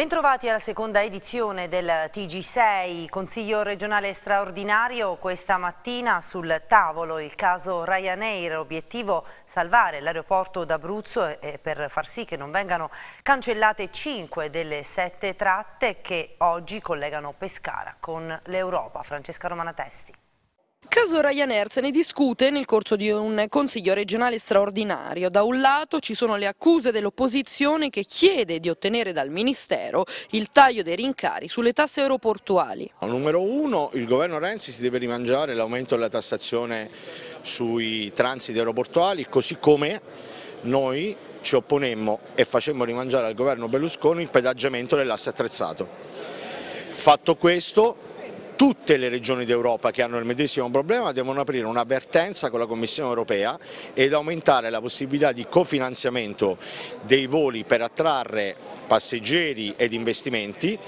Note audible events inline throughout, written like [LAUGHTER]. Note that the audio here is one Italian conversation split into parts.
Bentrovati alla seconda edizione del TG6, Consiglio regionale straordinario questa mattina sul tavolo il caso Ryanair, obiettivo salvare l'aeroporto d'Abruzzo per far sì che non vengano cancellate cinque delle sette tratte che oggi collegano Pescara con l'Europa. Francesca Romanatesti. Caso Ryanair se ne discute nel corso di un consiglio regionale straordinario. Da un lato ci sono le accuse dell'opposizione che chiede di ottenere dal Ministero il taglio dei rincari sulle tasse aeroportuali. Al Numero uno, il governo Renzi si deve rimangiare l'aumento della tassazione sui transiti aeroportuali, così come noi ci opponemmo e facemmo rimangiare al governo Berlusconi il pedaggiamento dell'asse attrezzato. Fatto questo, tutte le regioni d'Europa che hanno il medesimo problema devono aprire un'avvertenza con la Commissione europea ed aumentare la possibilità di cofinanziamento dei voli per attrarre passeggeri ed investimenti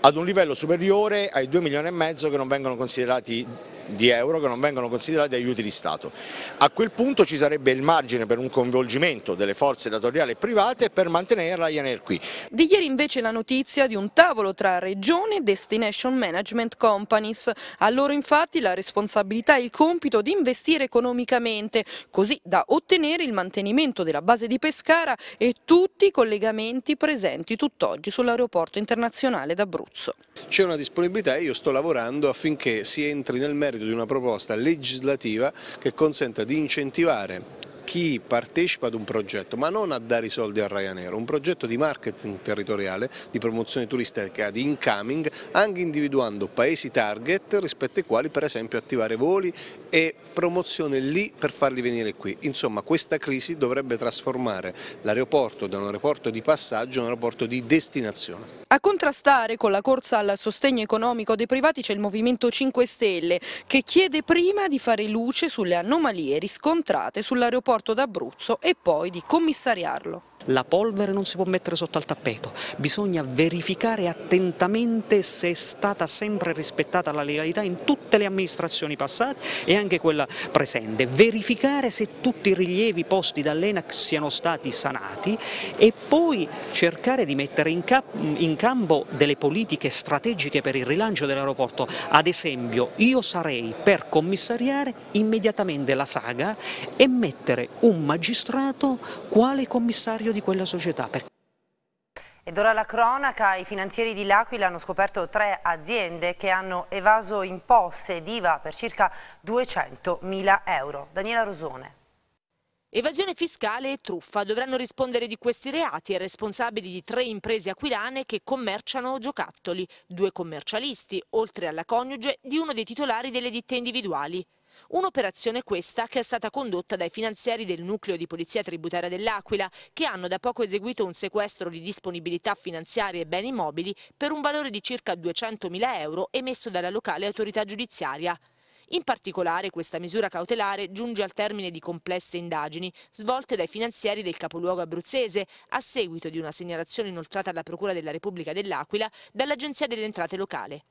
ad un livello superiore ai 2 milioni e mezzo che non vengono considerati di euro che non vengono considerati aiuti di Stato. A quel punto ci sarebbe il margine per un coinvolgimento delle forze datoriali private per mantenere Ryanair qui. Di ieri invece la notizia di un tavolo tra regione e destination management companies. A loro infatti la responsabilità e il compito di investire economicamente, così da ottenere il mantenimento della base di Pescara e tutti i collegamenti presenti tutt'oggi sull'aeroporto internazionale d'Abruzzo. C'è una disponibilità e io sto lavorando affinché si entri nel merito merito di una proposta legislativa che consenta di incentivare chi partecipa ad un progetto, ma non a dare i soldi a Ryanair, un progetto di marketing territoriale, di promozione turistica, di incoming, anche individuando paesi target rispetto ai quali per esempio attivare voli e promozione lì per farli venire qui. Insomma questa crisi dovrebbe trasformare l'aeroporto da un aeroporto di passaggio a un aeroporto di destinazione. A contrastare con la corsa al sostegno economico dei privati c'è il Movimento 5 Stelle che chiede prima di fare luce sulle anomalie riscontrate sull'aeroporto porto d'Abruzzo e poi di commissariarlo. La polvere non si può mettere sotto al tappeto, bisogna verificare attentamente se è stata sempre rispettata la legalità in tutte le amministrazioni passate e anche quella presente, verificare se tutti i rilievi posti dall'ENAC siano stati sanati e poi cercare di mettere in, cap- in campo delle politiche strategiche per il rilancio dell'aeroporto. Ad esempio io sarei per commissariare immediatamente la saga e mettere un magistrato quale commissario di quella società. Ed ora la cronaca, i finanzieri di L'Aquila hanno scoperto tre aziende che hanno evaso imposte ed IVA per circa 200 mila euro. Daniela Rosone. Evasione fiscale e truffa dovranno rispondere di questi reati i responsabili di tre imprese aquilane che commerciano giocattoli, due commercialisti, oltre alla coniuge di uno dei titolari delle ditte individuali. Un'operazione questa che è stata condotta dai finanzieri del nucleo di polizia tributaria dell'Aquila, che hanno da poco eseguito un sequestro di disponibilità finanziarie e beni mobili per un valore di circa 200.000 euro emesso dalla locale autorità giudiziaria. In particolare questa misura cautelare giunge al termine di complesse indagini svolte dai finanzieri del capoluogo abruzzese a seguito di una segnalazione inoltrata alla Procura della Repubblica dell'Aquila dall'Agenzia delle Entrate Locale.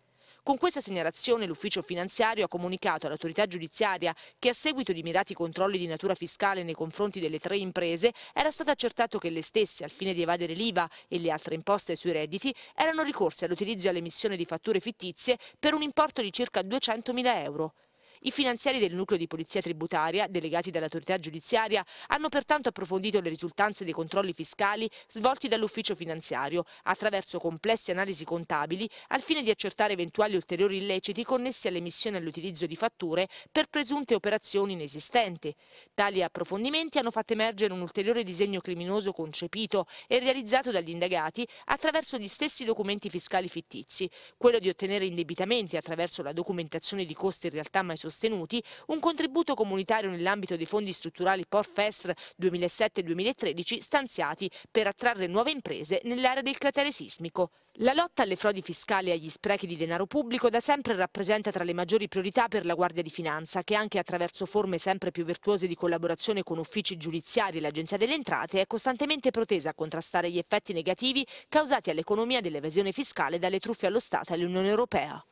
Con questa segnalazione l'ufficio finanziario ha comunicato all'autorità giudiziaria che a seguito di mirati controlli di natura fiscale nei confronti delle tre imprese era stato accertato che le stesse, al fine di evadere l'IVA e le altre imposte sui redditi, erano ricorse all'utilizzo e all'emissione di fatture fittizie per un importo di circa 200.000 euro. I finanziari del nucleo di polizia tributaria, delegati dall'autorità giudiziaria, hanno pertanto approfondito le risultanze dei controlli fiscali svolti dall'ufficio finanziario attraverso complesse analisi contabili al fine di accertare eventuali ulteriori illeciti connessi all'emissione e all'utilizzo di fatture per presunte operazioni inesistenti. Tali approfondimenti hanno fatto emergere un ulteriore disegno criminoso concepito e realizzato dagli indagati attraverso gli stessi documenti fiscali fittizi, quello di ottenere indebitamenti attraverso la documentazione di costi in realtà mai sostenuti sostenuti, un contributo comunitario nell'ambito dei fondi strutturali PORFESR 2007-2013 stanziati per attrarre nuove imprese nell'area del cratere sismico. La lotta alle frodi fiscali e agli sprechi di denaro pubblico da sempre rappresenta tra le maggiori priorità per la Guardia di Finanza, che anche attraverso forme sempre più virtuose di collaborazione con uffici giudiziari e l'Agenzia delle Entrate è costantemente protesa a contrastare gli effetti negativi causati all'economia dell'evasione fiscale dalle truffe allo Stato e all'Unione Europea.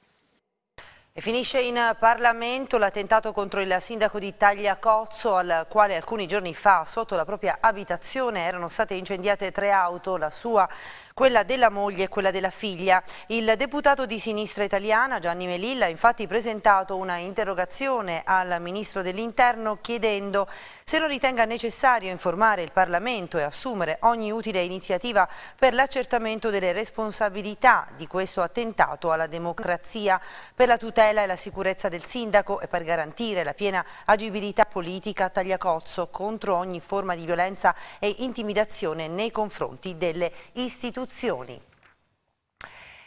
E finisce in Parlamento l'attentato contro il sindaco di Tagliacozzo al quale alcuni giorni fa sotto la propria abitazione erano state incendiate tre auto, la sua, quella della moglie e quella della figlia. Il deputato di sinistra italiana Gianni Melilla ha infatti presentato una interrogazione al ministro dell'interno chiedendo se lo ritenga necessario informare il Parlamento e assumere ogni utile iniziativa per l'accertamento delle responsabilità di questo attentato alla democrazia, per la tutela e la sicurezza del sindaco e per garantire la piena agibilità politica a Tagliacozzo contro ogni forma di violenza e intimidazione nei confronti delle istituzioni.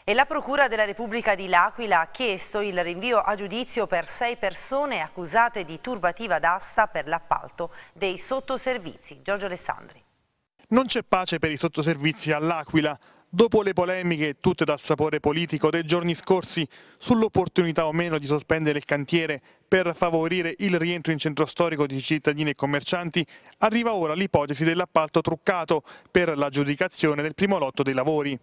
E la Procura della Repubblica di L'Aquila ha chiesto il rinvio a giudizio per sei persone accusate di turbativa d'asta per l'appalto dei sottoservizi. Giorgio Alessandri. Non c'è pace per i sottoservizi all'Aquila. Dopo le polemiche, tutte dal sapore politico dei giorni scorsi, sull'opportunità o meno di sospendere il cantiere per favorire il rientro in centro storico di cittadini e commercianti, arriva ora l'ipotesi dell'appalto truccato per l'aggiudicazione del primo lotto dei lavori.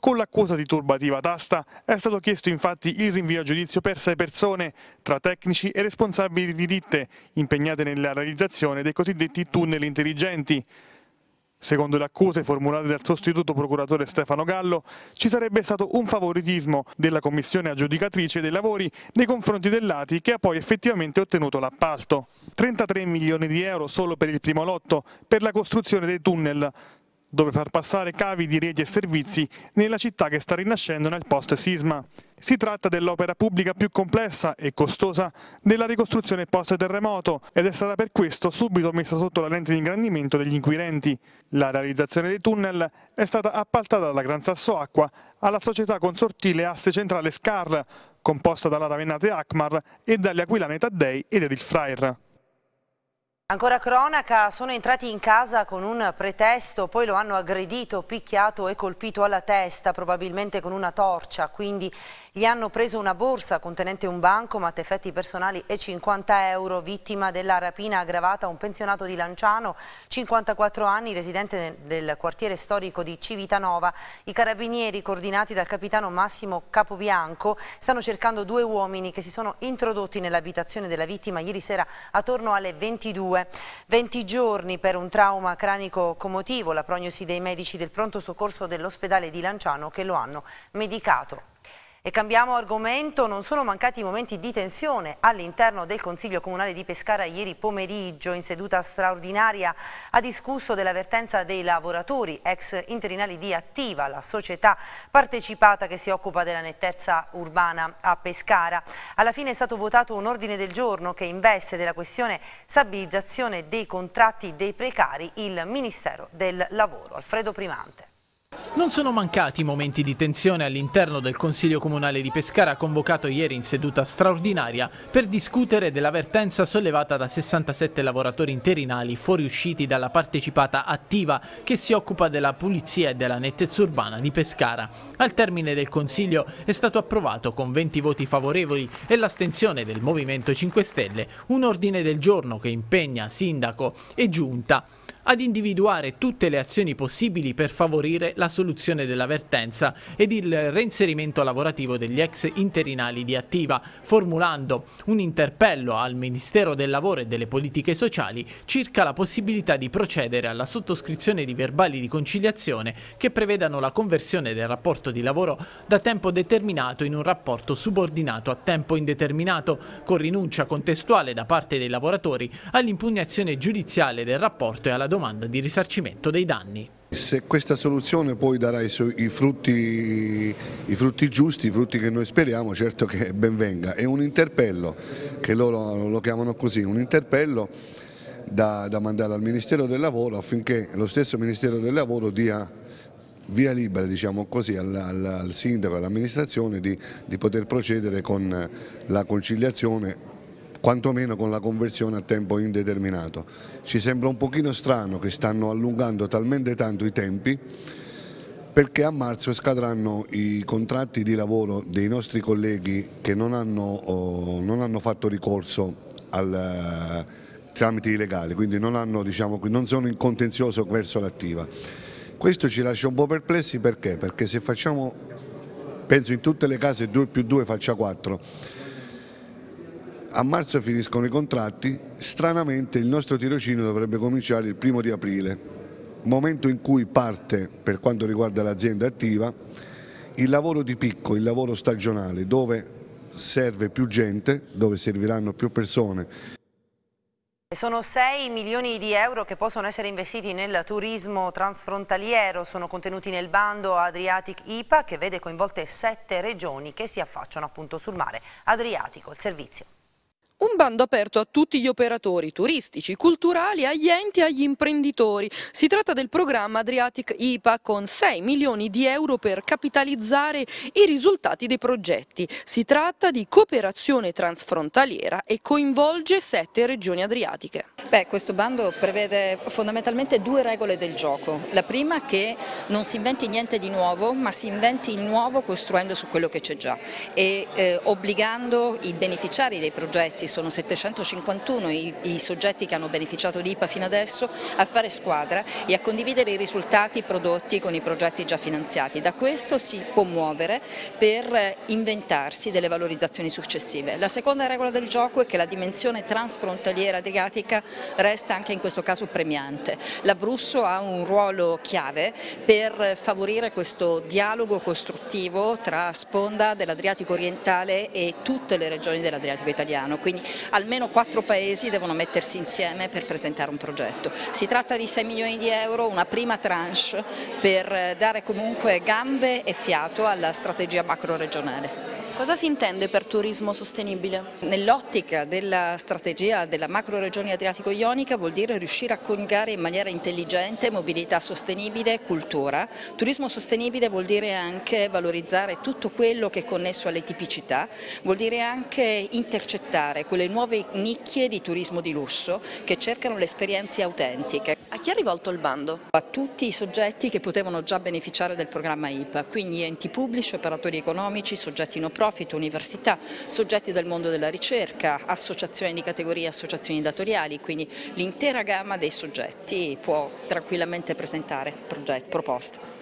Con l'accusa di turbativa tasta è stato chiesto infatti il rinvio a giudizio per sei persone, tra tecnici e responsabili di ditte, impegnate nella realizzazione dei cosiddetti tunnel intelligenti. Secondo le accuse formulate dal sostituto procuratore Stefano Gallo, ci sarebbe stato un favoritismo della commissione aggiudicatrice dei lavori nei confronti dell'ATI che ha poi effettivamente ottenuto l'appalto. 33 milioni di euro solo per il primo lotto, per la costruzione dei tunnel, dove far passare cavi di reti e servizi nella città che sta rinascendo nel post-sisma. Si tratta dell'opera pubblica più complessa e costosa della ricostruzione post-terremoto ed è stata per questo subito messa sotto la lente di ingrandimento degli inquirenti. La realizzazione dei tunnel è stata appaltata dalla Gran Sasso Acqua alla società consortile Asse Centrale Scar, composta dalla Ravennate Akmar e dagli Aquilane Taddei ed Edil Frair. Ancora cronaca, sono entrati in casa con un pretesto, poi lo hanno aggredito, picchiato e colpito alla testa, probabilmente con una torcia, quindi gli hanno preso una borsa contenente un banco, bancomat, effetti personali e 50 euro, vittima della rapina aggravata a un pensionato di Lanciano, 54 anni, residente del quartiere storico di Civitanova. I carabinieri, coordinati dal capitano Massimo Capobianco, stanno cercando due uomini che si sono introdotti nell'abitazione della vittima ieri sera attorno alle 22. 20 giorni per un trauma cranico-comotivo, la prognosi dei medici del pronto soccorso dell'ospedale di Lanciano che lo hanno medicato. E cambiamo argomento, non sono mancati momenti di tensione all'interno del Consiglio Comunale di Pescara ieri pomeriggio in seduta straordinaria ha discusso dell'avvertenza dei lavoratori ex interinali di Attiva, la società partecipata che si occupa della nettezza urbana a Pescara. Alla fine è stato votato un ordine del giorno che investe della questione stabilizzazione dei contratti dei precari il Ministero del Lavoro. Alfredo Primante. Non sono mancati momenti di tensione all'interno del Consiglio Comunale di Pescara convocato ieri in seduta straordinaria per discutere dell'avvertenza sollevata da 67 lavoratori interinali fuoriusciti dalla partecipata attiva che si occupa della pulizia e della nettezza urbana di Pescara. Al termine del Consiglio è stato approvato con 20 voti favorevoli e l'astensione del Movimento 5 Stelle un ordine del giorno che impegna Sindaco e Giunta ad individuare tutte le azioni possibili per favorire la soluzione dell'avvertenza ed il reinserimento lavorativo degli ex interinali di Attiva, formulando un interpello al Ministero del Lavoro e delle Politiche Sociali circa la possibilità di procedere alla sottoscrizione di verbali di conciliazione che prevedano la conversione del rapporto contratto di lavoro da tempo determinato in un rapporto subordinato a tempo indeterminato, con rinuncia contestuale da parte dei lavoratori all'impugnazione giudiziale del rapporto e alla domanda di risarcimento dei danni. Se questa soluzione poi darà i, frutti, i frutti giusti, i frutti che noi speriamo, certo che ben venga. È un interpello, che loro lo chiamano così, un interpello da, da mandare al Ministero del Lavoro affinché lo stesso Ministero del Lavoro dia via libera diciamo così, al, al, al, sindaco e all'amministrazione di, di poter procedere con la conciliazione quantomeno con la conversione a tempo indeterminato. Ci sembra un pochino strano che stanno allungando talmente tanto i tempi perché a marzo scadranno i contratti di lavoro dei nostri colleghi che non hanno, oh, non hanno fatto ricorso al, tramite i legali, quindi non, hanno, diciamo, non sono in contenzioso verso l'attiva. Questo ci lascia un po' perplessi perché? Perché se facciamo, penso in tutte le case 2 più 2 faccia 4, a marzo finiscono i contratti, stranamente il nostro tirocino dovrebbe cominciare il primo di aprile, momento in cui parte per quanto riguarda l'azienda attiva il lavoro di picco, il lavoro stagionale, dove serve più gente, dove serviranno più persone sono 6 milioni di euro che possono essere investiti nel turismo transfrontaliero, sono contenuti nel bando Adriatic IPA che vede coinvolte 7 regioni che si affacciano appunto sul mare Adriatico, il servizio. Un bando aperto a tutti gli operatori turistici, culturali, agli enti e agli imprenditori. Si tratta del programma Adriatic IPA con 6 milioni di euro per capitalizzare i risultati dei progetti. Si tratta di cooperazione transfrontaliera e coinvolge 7 regioni adriatiche. Beh, questo bando prevede fondamentalmente due regole del gioco. La prima è che non si inventi niente di nuovo, ma si inventi il nuovo costruendo su quello che c'è già e eh, obbligando i beneficiari dei progetti sono 751 i, i soggetti che hanno beneficiato di IPA fino adesso, a fare squadra e a condividere i risultati prodotti con i progetti già finanziati. Da questo si può muovere per inventarsi delle valorizzazioni successive. La seconda regola del gioco è che la dimensione transfrontaliera adriatica resta anche in questo caso premiante. L'Abruzzo ha un ruolo chiave per favorire questo dialogo costruttivo tra sponda dell'Adriatico orientale e tutte le regioni dell'Adriatico italiano, quindi anni, almeno quattro paesi devono mettersi insieme per presentare un progetto. Si tratta di 6 milioni di euro, una prima tranche per dare comunque gambe e fiato alla strategia macro regionale. Cosa si intende per turismo sostenibile? Nell'ottica della strategia della macro regione adriatico-ionica vuol dire riuscire a coniugare in maniera intelligente mobilità sostenibile e cultura. Turismo sostenibile vuol dire anche valorizzare tutto quello che è connesso alle tipicità, vuol dire anche intercettare quelle nuove nicchie di turismo di lusso che cercano le esperienze autentiche. A chi ha rivolto il bando? A tutti i soggetti che potevano già beneficiare del programma IPA, quindi enti pubblici, operatori economici, soggetti no profit, università, soggetti del mondo della ricerca, associazioni di categoria, associazioni datoriali, quindi l'intera gamma dei soggetti può tranquillamente presentare progetto, proposte.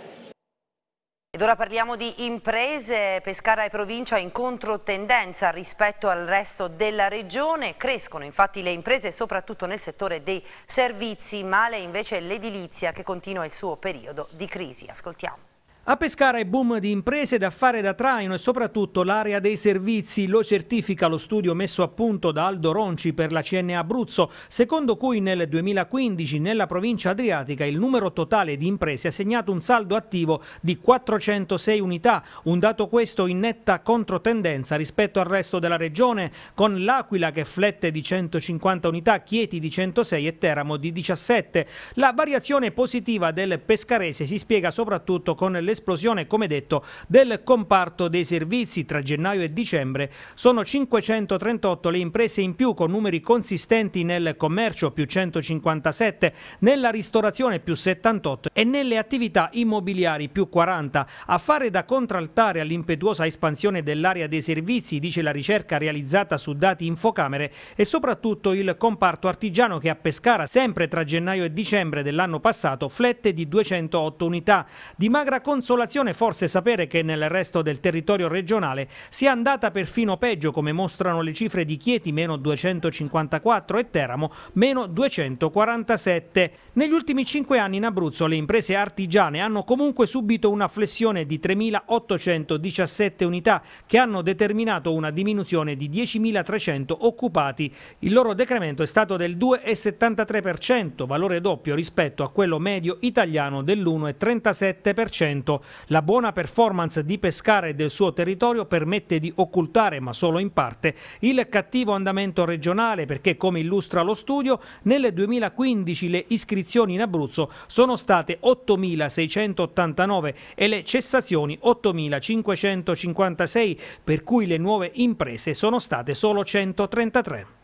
Ed ora parliamo di imprese. Pescara e provincia in controtendenza rispetto al resto della regione. Crescono infatti le imprese soprattutto nel settore dei servizi, male invece l'edilizia che continua il suo periodo di crisi. Ascoltiamo. A Pescara è boom di imprese da fare da traino e soprattutto l'area dei servizi lo certifica lo studio messo a punto da Aldo Ronci per la CNA Abruzzo, secondo cui nel 2015 nella provincia adriatica il numero totale di imprese ha segnato un saldo attivo di 406 unità, un dato questo in netta controtendenza rispetto al resto della regione, con l'Aquila che flette di 150 unità, Chieti di 106 e Teramo di 17. La variazione positiva del pescarese si spiega soprattutto con le l'esplosione, come detto, del comparto dei servizi tra gennaio e dicembre. Sono 538 le imprese in più con numeri consistenti nel commercio più 157, nella ristorazione più 78 e nelle attività immobiliari più 40. A fare da contraltare all'impetuosa espansione dell'area dei servizi, dice la ricerca realizzata su dati infocamere, e soprattutto il comparto artigiano che a Pescara, sempre tra gennaio e dicembre dell'anno passato, flette di 208 unità. Di magra consulenza consolazione forse sapere che nel resto del territorio regionale sia andata perfino peggio come mostrano le cifre di Chieti meno 254 e Teramo meno 247. Negli ultimi cinque anni in Abruzzo le imprese artigiane hanno comunque subito una flessione di 3.817 unità che hanno determinato una diminuzione di 10.300 occupati. Il loro decremento è stato del 2,73%, valore doppio rispetto a quello medio italiano dell'1,37%. La buona performance di Pescara e del suo territorio permette di occultare, ma solo in parte, il cattivo andamento regionale perché, come illustra lo studio, nel 2015 le iscrizioni in Abruzzo sono state 8.689 e le cessazioni 8.556, per cui le nuove imprese sono state solo 133.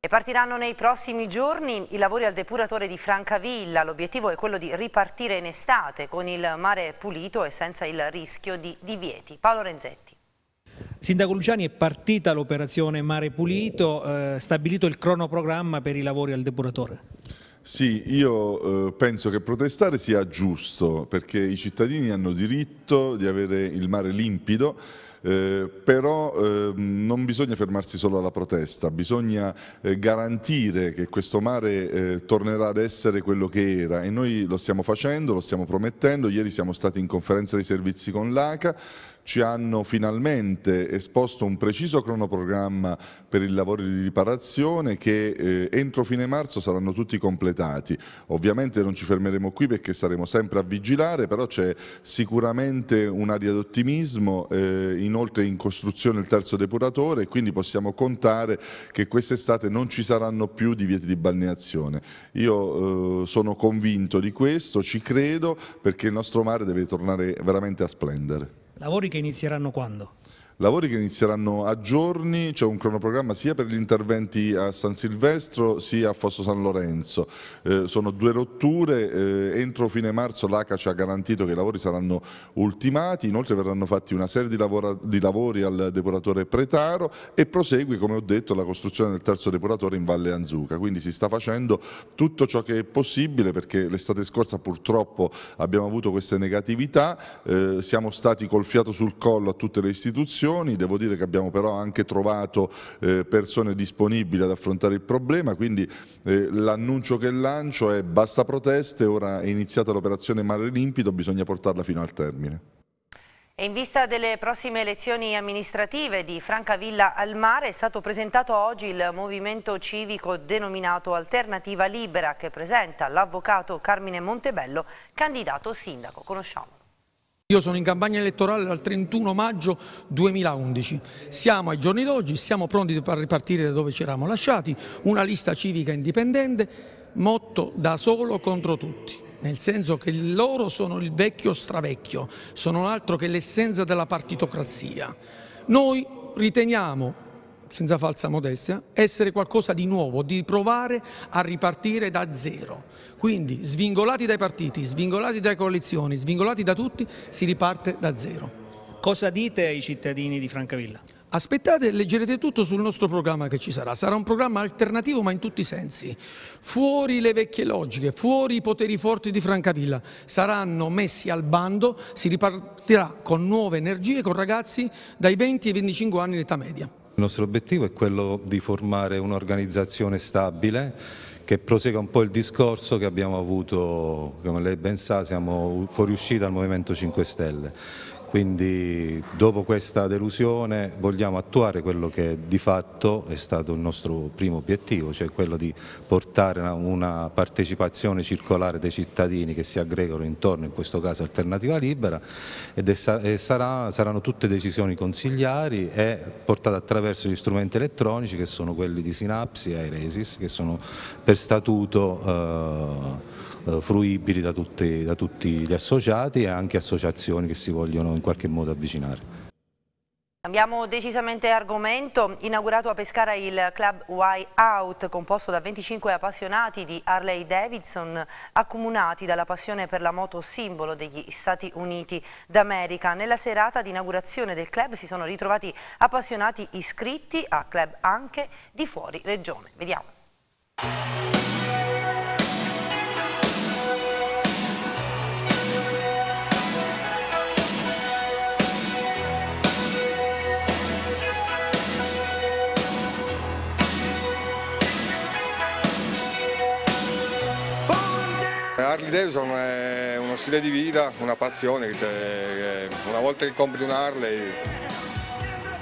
E partiranno nei prossimi giorni i lavori al depuratore di Francavilla. L'obiettivo è quello di ripartire in estate con il mare pulito e senza il rischio di divieti. Paolo Renzetti. Sindaco Luciani è partita l'operazione Mare Pulito, eh, stabilito il cronoprogramma per i lavori al depuratore. Sì, io eh, penso che protestare sia giusto perché i cittadini hanno diritto di avere il mare limpido eh, però eh, non bisogna fermarsi solo alla protesta, bisogna eh, garantire che questo mare eh, tornerà ad essere quello che era e noi lo stiamo facendo, lo stiamo promettendo, ieri siamo stati in conferenza dei servizi con l'ACA, ci hanno finalmente esposto un preciso cronoprogramma per i lavori di riparazione che eh, entro fine marzo saranno tutti completati. Ovviamente non ci fermeremo qui perché saremo sempre a vigilare, però c'è sicuramente un'aria d'ottimismo, eh, inoltre in costruzione il terzo depuratore quindi possiamo contare che quest'estate non ci saranno più divieti di balneazione. Io eh, sono convinto di questo, ci credo perché il nostro mare deve tornare veramente a splendere. Lavori che inizieranno quando? lavori che inizieranno a giorni, c'è un cronoprogramma sia per gli interventi a San Silvestro sia a Fosso San Lorenzo, eh, sono due rotture, eh, entro fine marzo l'ACA ci ha garantito che i lavori saranno ultimati, inoltre verranno fatti una serie di, lavora, di lavori al depuratore Pretaro e prosegue come ho detto la costruzione del terzo depuratore in Valle Anzuca, quindi si sta facendo tutto ciò che è possibile perché l'estate scorsa purtroppo abbiamo avuto queste negatività, eh, siamo stati col fiato sul collo a tutte le istituzioni, soluzioni, devo dire che abbiamo però anche trovato eh, persone disponibili ad affrontare il problema, quindi eh, l'annuncio che lancio è basta proteste, ora è iniziata l'operazione Mare Limpido, bisogna portarla fino al termine. E in vista delle prossime elezioni amministrative di Francavilla al Mare è stato presentato oggi il movimento civico denominato Alternativa Libera che presenta l'avvocato Carmine Montebello, candidato sindaco. Conosciamo. Io sono in campagna elettorale dal 31 maggio 2011, siamo ai giorni d'oggi, siamo pronti per ripartire da dove ci eravamo lasciati, una lista civica indipendente, motto da solo contro tutti. Nel senso che loro sono il vecchio stravecchio, sono altro che l'essenza della partitocrazia. Noi riteniamo senza falsa modestia, essere qualcosa di nuovo, di provare a ripartire da zero. Quindi svingolati dai partiti, svingolati dalle coalizioni, svingolati da tutti, si riparte da zero. Cosa dite ai cittadini di Francavilla? Aspettate leggerete tutto sul nostro programma che ci sarà. Sarà un programma alternativo ma in tutti i sensi. Fuori le vecchie logiche, fuori i poteri forti di Francavilla. Saranno messi al bando, si ripartirà con nuove energie, con ragazzi dai 20 ai 25 anni in età media. Il nostro obiettivo è quello di formare un'organizzazione stabile che prosegua un po' il discorso che abbiamo avuto, come lei ben sa, siamo fuoriusciti dal Movimento 5 Stelle quindi dopo questa delusione vogliamo attuare quello che di fatto è stato il nostro primo obiettivo, cioè quello di portare una partecipazione circolare dei cittadini che si aggregano intorno, in questo caso Alternativa Libera, ed sarà, saranno tutte decisioni consigliari e portate attraverso gli strumenti elettronici che sono quelli di Sinapsi e Airesis, che sono per statuto... Eh, eh, fruibili da tutti, da tutti gli associati e anche associazioni che si vogliono in qualche modo avvicinare. Cambiamo decisamente argomento, inaugurato a Pescara il club Why Out, composto da 25 appassionati di Harley Davidson, accomunati dalla passione per la moto simbolo degli Stati Uniti d'America. Nella serata di inaugurazione del club si sono ritrovati appassionati iscritti a club anche di fuori regione. Vediamo. preso uno stile di vita, una passione, una volta che compri un Harley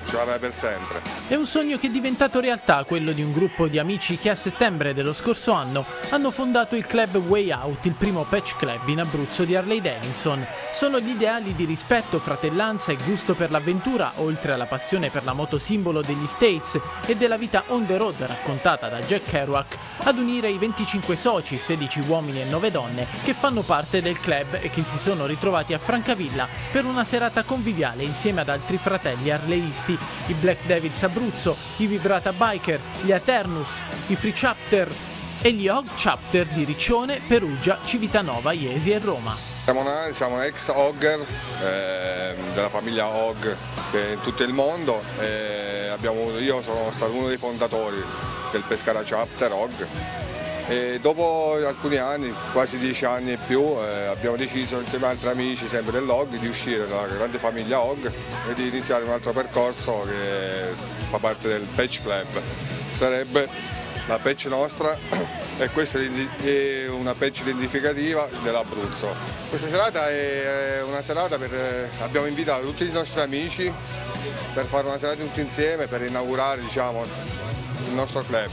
ce l'avrai per sempre. È un sogno che è diventato realtà quello di un gruppo di amici che a settembre dello scorso anno hanno fondato il club Way Out, il primo patch club in Abruzzo di Harley Davidson. Sono gli ideali di rispetto, fratellanza e gusto per l'avventura, oltre alla passione per la moto simbolo degli States e della vita on the road raccontata da Jack Kerouac, ad unire i 25 soci, 16 uomini e 9 donne, che fanno parte del club e che si sono ritrovati a Francavilla per una serata conviviale insieme ad altri fratelli arleisti i Black Devils Abruzzo, i Vibrata Biker, gli Aternus, i Free Chapter e gli Hog Chapter di Riccione, Perugia, Civitanova, Iesi e Roma. Siamo una, siamo una ex Hogger eh, della famiglia Hog in tutto il mondo e abbiamo, io sono stato uno dei fondatori del Pescara Chapter Hog e dopo alcuni anni, quasi dieci anni e più, eh, abbiamo deciso insieme ad altri amici, sempre dell'OG, di uscire dalla grande famiglia OG e di iniziare un altro percorso che fa parte del Patch Club. Sarebbe la patch nostra [COUGHS] e questa è una patch identificativa dell'Abruzzo. Questa serata è una serata per, eh, abbiamo invitato tutti i nostri amici per fare una serata tutti insieme per inaugurare diciamo, il nostro club.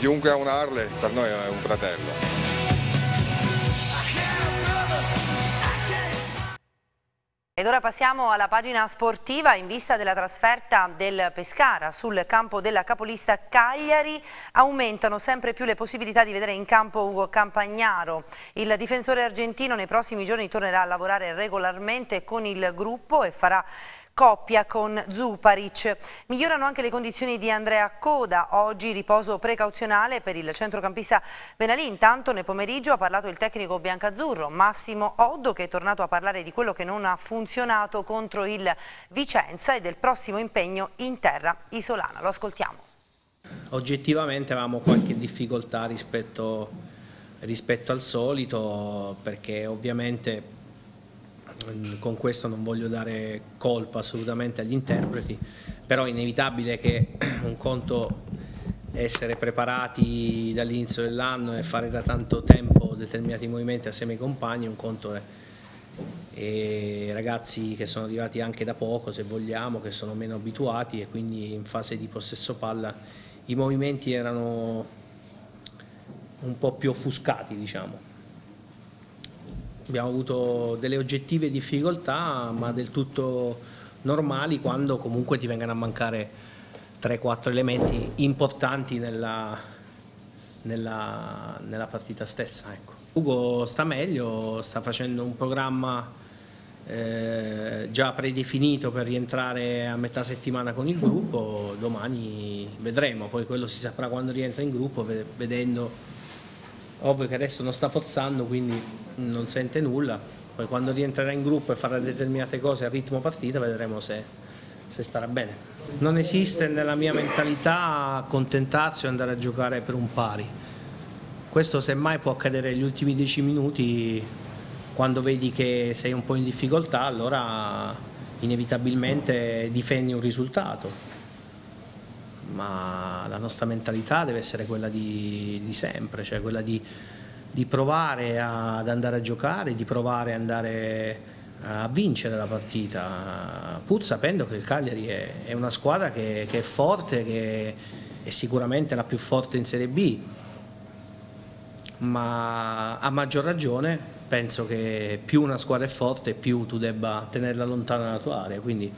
Chiunque ha un Harley per noi è un fratello. Ed ora passiamo alla pagina sportiva in vista della trasferta del Pescara sul campo della capolista Cagliari. Aumentano sempre più le possibilità di vedere in campo Ugo Campagnaro. Il difensore argentino nei prossimi giorni tornerà a lavorare regolarmente con il gruppo e farà coppia con Zuparic. Migliorano anche le condizioni di Andrea Coda, oggi riposo precauzionale per il centrocampista Benalì. Intanto nel pomeriggio ha parlato il tecnico biancazzurro Massimo Oddo che è tornato a parlare di quello che non ha funzionato contro il Vicenza e del prossimo impegno in terra isolana. Lo ascoltiamo. Oggettivamente avevamo qualche difficoltà rispetto, rispetto al solito perché ovviamente con questo non voglio dare colpa assolutamente agli interpreti, però è inevitabile che [CLEARS THROAT] un conto essere preparati dall'inizio dell'anno e fare da tanto tempo determinati movimenti assieme ai compagni, un conto è eh. e ragazzi che sono arrivati anche da poco se vogliamo, che sono meno abituati e quindi in fase di possesso palla i movimenti erano un po' più offuscati diciamo abbiamo avuto delle oggettive difficoltà ma del tutto normali quando comunque ti vengano a mancare 3-4 elementi importanti nella, nella, nella partita stessa. Ecco. Ugo sta meglio, sta facendo un programma eh, già predefinito per rientrare a metà settimana con il gruppo, domani vedremo, poi quello si saprà quando rientra in gruppo vedendo ovvio che adesso non sta forzando quindi non sente nulla, poi quando rientrerà in gruppo e farà determinate cose a ritmo partita vedremo se, se starà bene. Non esiste nella mia mentalità accontentarsi o andare a giocare per un pari, questo semmai può accadere negli ultimi dieci minuti quando vedi che sei un po' in difficoltà, allora inevitabilmente difendi un risultato ma la nostra mentalità deve essere quella di, di sempre, cioè quella di, di provare a, ad andare a giocare, di provare ad andare a vincere la partita, pur sapendo che il Cagliari è, è una squadra che, che, è forte, che è sicuramente la più forte in Serie B, ma a maggior ragione penso che più una squadra è forte, più tu debba tenerla lontana dalla tua area, quindi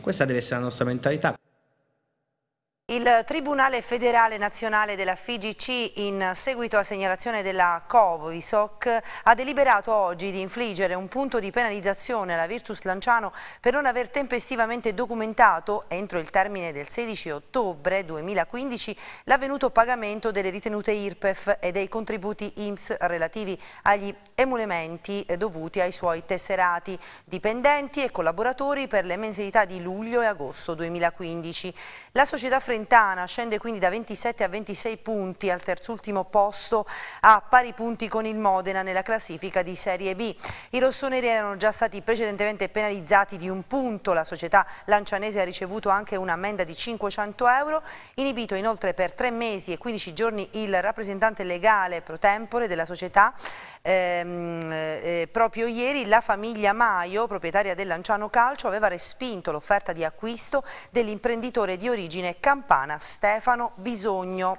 questa deve essere la nostra mentalità. Il Tribunale federale nazionale della FIGC, in seguito a segnalazione della Covisoc, ha deliberato oggi di infliggere un punto di penalizzazione alla Virtus Lanciano per non aver tempestivamente documentato, entro il termine del 16 ottobre 2015, l'avvenuto pagamento delle ritenute IRPEF e dei contributi IMSS relativi agli emolumenti eh, dovuti ai suoi tesserati, dipendenti e collaboratori per le mensilità di luglio e agosto 2015. La società frentana scende quindi da 27 a 26 punti al terzultimo posto a pari punti con il Modena nella classifica di Serie B. I rossoneri erano già stati precedentemente penalizzati di un punto, la società lancianese ha ricevuto anche un'ammenda di 500 euro, inibito inoltre per tre mesi e 15 giorni il rappresentante legale pro tempore della società ehm, Ehm, eh, eh, proprio ieri la famiglia Maio, proprietaria del Lanciano Calcio, aveva respinto l'offerta di acquisto dell'imprenditore di origine campana Stefano Bisogno.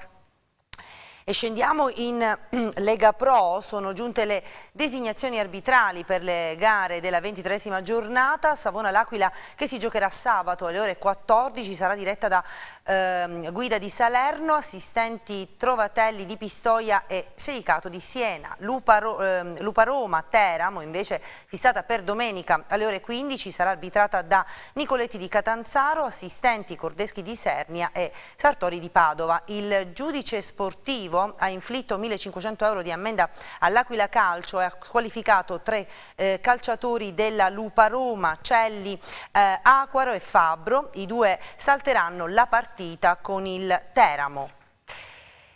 E scendiamo in eh, [CLEARS THROAT] Lega Pro, sono giunte le designazioni arbitrali per le gare della ventitresima giornata, Savona L'Aquila che si giocherà sabato alle ore 14, sarà diretta da eh, Guida di Salerno, assistenti Trovatelli di Pistoia e Sericato di Siena, Lupa, eh, Lupa Roma, Teramo invece fissata per domenica alle ore 15 sarà arbitrata da Nicoletti di Catanzaro, assistenti Cordeschi di Sernia e Sartori di Padova. Il giudice sportivo sportivo ha inflitto 1.500 euro di ammenda all'Aquila Calcio e ha squalificato tre eh, calciatori della Lupa Roma, Celli, eh, Aquaro e Fabbro. I due salteranno la partita con il Teramo.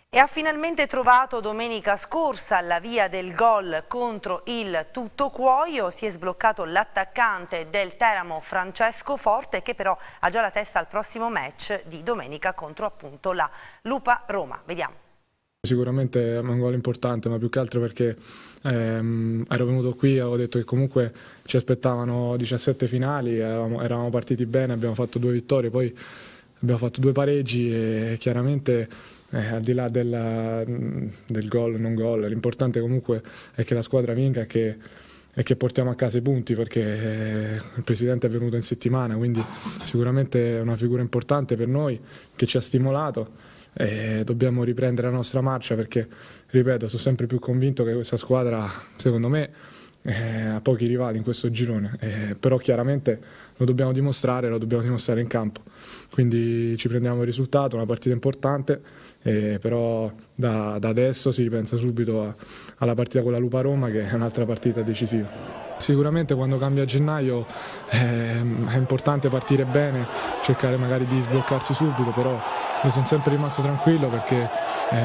E ha finalmente trovato domenica scorsa la via del gol contro il tutto cuoio, si è sbloccato l'attaccante del Teramo Francesco Forte che però ha già la testa al prossimo match di domenica contro appunto la Lupa Roma. Vediamo. Sicuramente è un gol importante, ma più che altro perché ehm, ero venuto qui e avevo detto che comunque ci aspettavano 17 finali, eravamo, eravamo, partiti bene, abbiamo fatto due vittorie, poi abbiamo fatto due pareggi e chiaramente eh, al di là della, del gol o non gol, l'importante comunque è che la squadra vinca che, e che portiamo a casa i punti perché eh, il presidente è venuto in settimana, quindi sicuramente è una figura importante per noi che ci ha stimolato e dobbiamo riprendere la nostra marcia perché, ripeto, sono sempre più convinto che questa squadra, secondo me, eh, ha pochi rivali in questo girone, eh, però chiaramente lo dobbiamo dimostrare, lo dobbiamo dimostrare in campo. Quindi ci prendiamo il risultato, una partita importante, eh, però da, da, adesso si ripensa subito a, alla partita con la Lupa Roma che è un'altra partita decisiva. Sicuramente quando cambia gennaio eh, è importante partire bene, cercare magari di sbloccarsi subito, però io sono sempre rimasto tranquillo perché eh,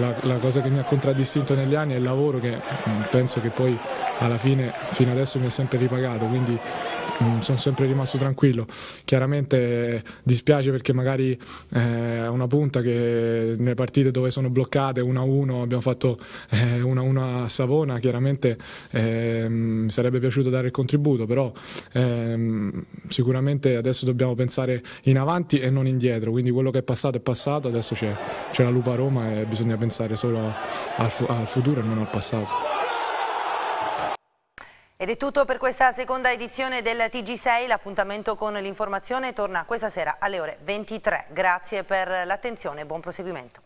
la, la, cosa che mi ha contraddistinto negli anni è il lavoro che mm, penso che poi alla fine fino adesso mi ha sempre ripagato, quindi Mm, sono sempre rimasto tranquillo. Chiaramente dispiace perché magari eh, una punta che nelle partite dove sono bloccate 1-1, abbiamo fatto 1-1 eh, a Savona, chiaramente ehm, mi sarebbe piaciuto dare il contributo, però ehm, sicuramente adesso dobbiamo pensare in avanti e non indietro, quindi quello che è passato è passato, adesso c'è, la Lupa Roma e bisogna pensare solo al, al futuro e non al passato. Ed è tutto per questa seconda edizione del TG6, l'appuntamento con l'informazione torna questa sera alle ore 23. Grazie per l'attenzione e buon proseguimento.